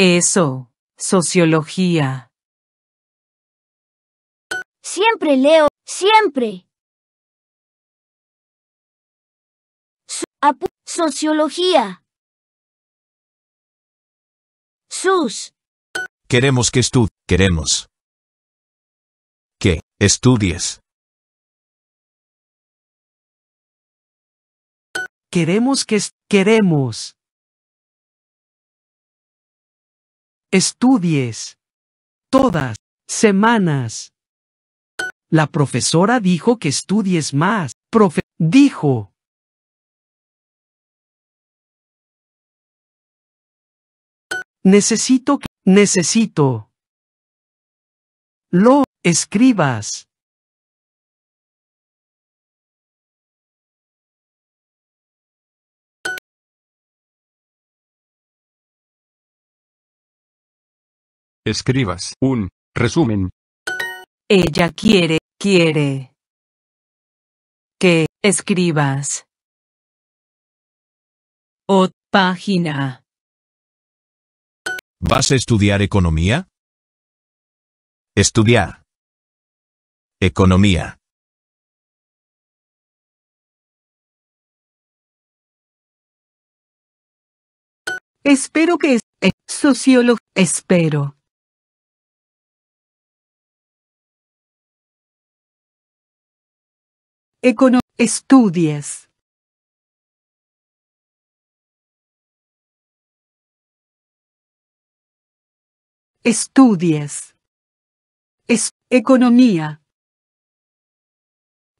Eso. Sociología. Siempre leo, siempre. sociología. Sus. Queremos que estud, queremos. Que estudies. Queremos que queremos. Estudies. Todas. Semanas. La profesora dijo que estudies más. Profe. Dijo. Necesito que. Necesito. Lo. Escribas. Escribas un resumen. Ella quiere, quiere. Que escribas. O página. ¿Vas a estudiar economía? Estudiar. Economía. Espero que es eh, sociólogo. Espero. Econo estudies. Estudies. Es economía.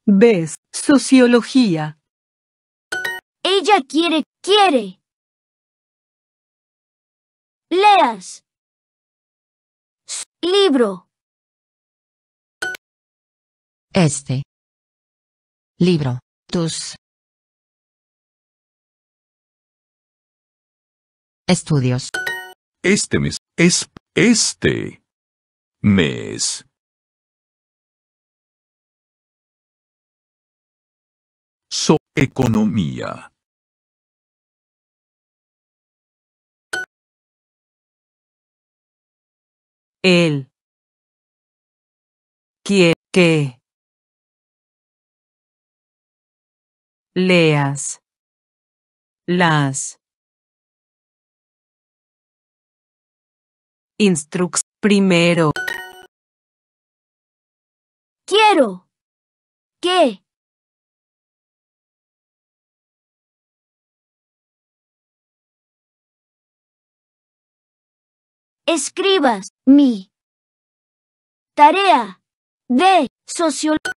Ves sociología. Ella quiere, quiere. Leas. libro. Este. Libro. Tus. Estudios. Este mes. Es. Este. Mes. So. Economía. El. Quiere. Que. leas, las, instrucciones primero. Quiero. que Escribas mi tarea de sociología.